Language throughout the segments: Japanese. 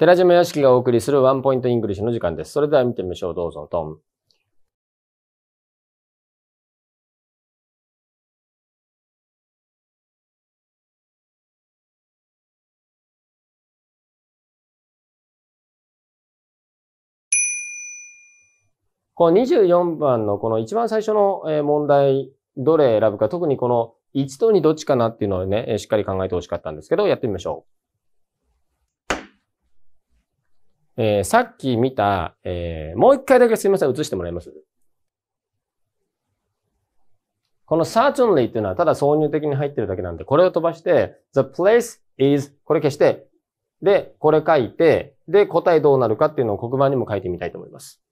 寺島屋敷がお送りするワンポイントイングリッシュの時間です。それでは見てみましょう。どうぞ、トン。この24番のこの一番最初の問題、どれ選ぶか、特にこの1と2どっちかなっていうのをね、しっかり考えてほしかったんですけど、やってみましょう。えー、さっき見た、えー、もう一回だけすいません、映してもらいますこの certainly っていうのはただ挿入的に入ってるだけなんで、これを飛ばして、the place is これ消して、で、これ書いて、で、答えどうなるかっていうのを黒板にも書いてみたいと思います。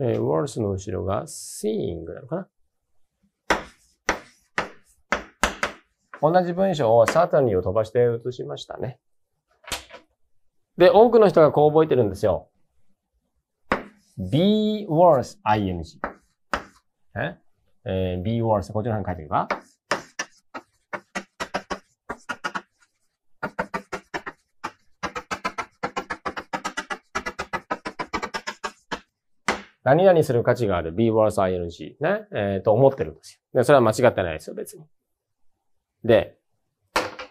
えー、words の後ろが seeing なのかな同じ文章をサタニ t n y を飛ばして写しましたね。で、多くの人がこう覚えてるんですよ。be worse ing. ええー、be worse. こちのに書いてみくか何々する価値がある be worse ing ね、えー、と思ってるんですよ。で、それは間違ってないですよ、別に。で、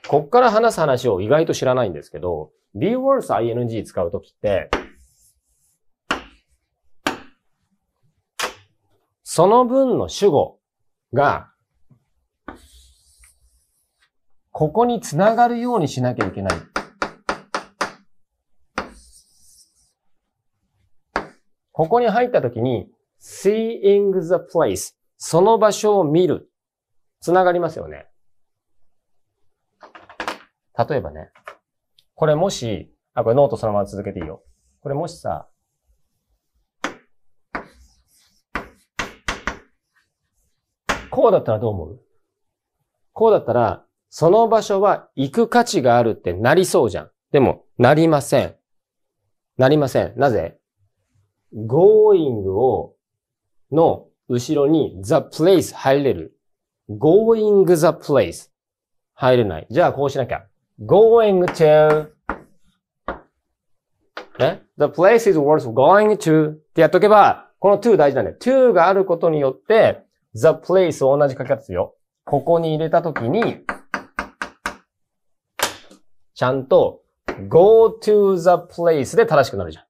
こっから話す話を意外と知らないんですけど、be words ing 使うときって、その文の主語が、ここにつながるようにしなきゃいけない。ここに入ったときに、seeing the place その場所を見る。つながりますよね。例えばね、これもし、あ、これノートそのまま続けていいよ。これもしさ、こうだったらどう思うこうだったら、その場所は行く価値があるってなりそうじゃん。でも、なりません。なりません。なぜ ?going を、の後ろに the place 入れる。going the place 入れない。じゃあこうしなきゃ。going to the place is worth going to ってやっとけば、この to 大事なんだよ。to があることによって、the place を同じ書き方ですよ。ここに入れたときに、ちゃんと go to the place で正しくなるじゃん。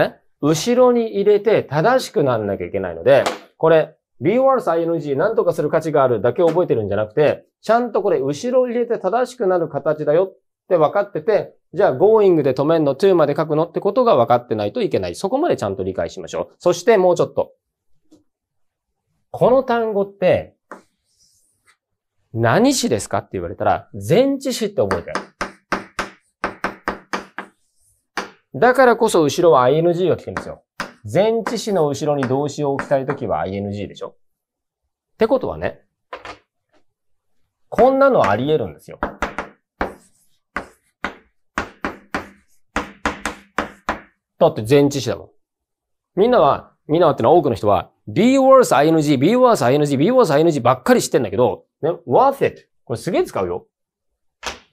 ね。後ろに入れて正しくなんなきゃいけないので、これ、B-ing worse 何とかする価値があるだけ覚えてるんじゃなくて、ちゃんとこれ後ろ入れて正しくなる形だよって分かってて、じゃあ going で止めんの to まで書くのってことが分かってないといけない。そこまでちゃんと理解しましょう。そしてもうちょっと。この単語って何詞ですかって言われたら、前置詞って覚えてる。だからこそ後ろは ing が聞くんですよ。前置詞の後ろに動詞を置きたいときは ing でしょってことはね、こんなのあり得るんですよ。だって前置詞だもん。みんなは、みんなはってのは多くの人は、be worth ing, be worth ing, be worth ing ばっかり知ってんだけど、ね、worth it。これすげえ使うよ。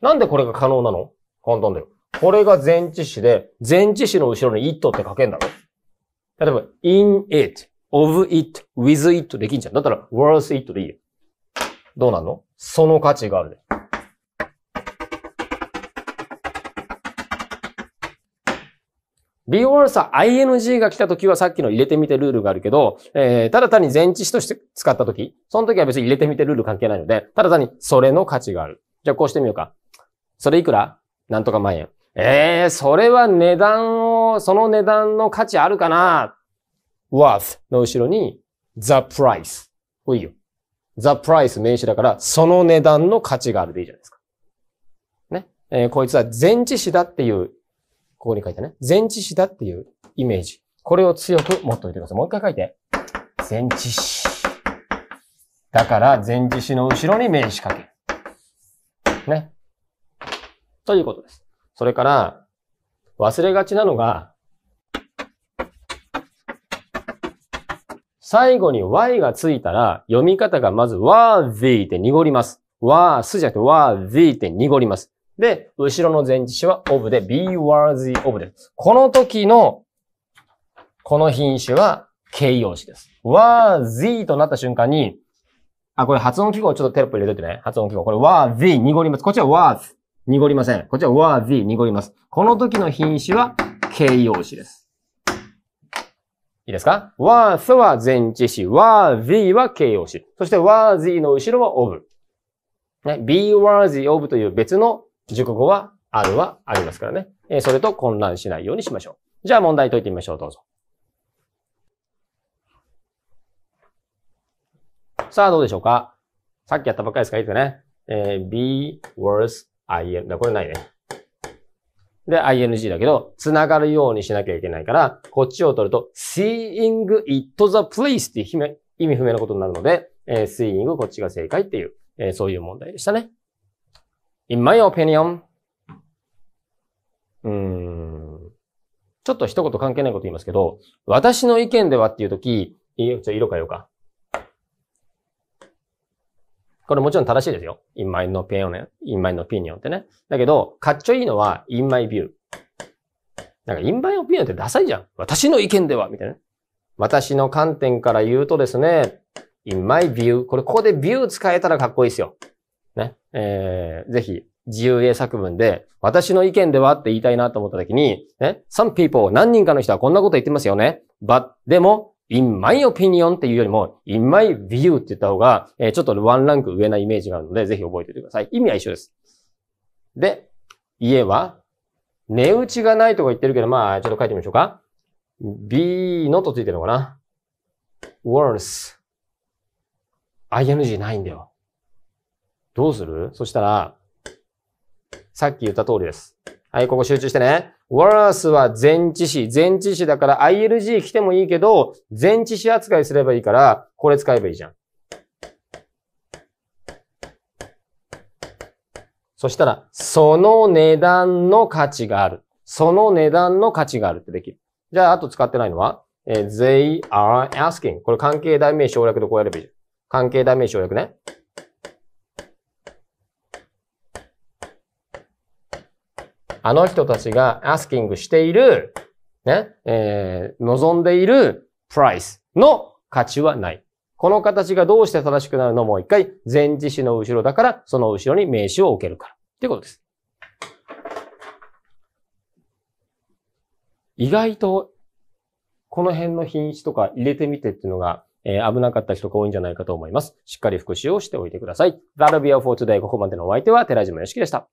なんでこれが可能なの簡単だよ。これが前置詞で、前置詞の後ろに it って書けんだろ例えば、in it, of it, with it できんじゃん。だったら、worth it でいいよ。どうなんのその価値があるで。be worth ing が来た時はさっきの入れてみてルールがあるけど、えー、ただ単に前置詞として使った時、その時は別に入れてみてルール関係ないので、ただ単にそれの価値がある。じゃあこうしてみようか。それいくらなんとか万円。ええー、それは値段を、その値段の価値あるかな ?worth の後ろに the price いいよ。the price 名詞だから、その値段の価値があるでいいじゃないですか。ね。えー、こいつは前置詞だっていう、ここに書いてね。前置詞だっていうイメージ。これを強く持っておいてください。もう一回書いて。前置詞。だから、前置詞の後ろに名詞書け。る。ね。ということです。それから、忘れがちなのが、最後に y がついたら、読み方がまず worthy って濁ります。w a すじゃなくて worthy って濁ります。で、後ろの前置詞は of で be worthy of です。この時の、この品種は形容詞です。worthy となった瞬間に、あ、これ発音記号ちょっとテロップ入れといてね。発音記号。これ worthy 濁ります。こっちは worth。濁りません。こちら was 濁ります。この時の品詞は形容詞です。いいですか ?was は前置詞、was は形容詞。そして was の後ろは of。ね、be worthy of という別の熟語はあるはありますからね。えそれと混乱しないようにしましょう。じゃあ問題解いてみましょう。どうぞ。さあどうでしょうかさっきやったばっかりですかいいですかね。えー、be worth IN、だこれないね。で、ing だけど、つながるようにしなきゃいけないから、こっちを取ると、seeing it the place っていう意味不明なことになるので、えー、seeing こっちが正解っていう、えー、そういう問題でしたね。in my opinion, うーん。ちょっと一言関係ないこと言いますけど、私の意見ではっていうとき、色変えようか。これもちろん正しいですよ。in my opinion, in my opinion ってね。だけど、かっちょいいのは in my view。なんか in my opinion ってダサいじゃん。私の意見では、みたいな。私の観点から言うとですね、in my view。これ、ここで view 使えたらかっこいいですよ。ね。えー、ぜひ、自由英作文で、私の意見ではって言いたいなと思った時に、ね、some people 何人かの人はこんなこと言ってますよね。but でも、in my opinion っていうよりも in my view って言った方が、えちょっとワンランク上なイメージがあるので、ぜひ覚えておいてください。意味は一緒です。で、家は、値打ちがないとか言ってるけど、まあ、ちょっと書いてみましょうか。b のとついてるのかな ?worth ing ないんだよ。どうするそしたら、さっき言った通りです。はい、ここ集中してね。worse は前置詞。前置詞だから ILG 来てもいいけど、前置詞扱いすればいいから、これ使えばいいじゃん。そしたら、その値段の価値がある。その値段の価値があるってできる。じゃあ、あと使ってないのは、えー、they are asking。これ関係代名省略でこうやればいい。関係代名省略ね。あの人たちがアスキングしている、ね、えー、望んでいるプライスの価値はない。この形がどうして正しくなるのもう一回、前置詞の後ろだから、その後ろに名詞を置けるから。ってことです。意外と、この辺の品詞とか入れてみてっていうのが、えー、危なかった人が多いんじゃないかと思います。しっかり復習をしておいてください。That'll be all for today. ここまでのお相手は寺島よしきでした。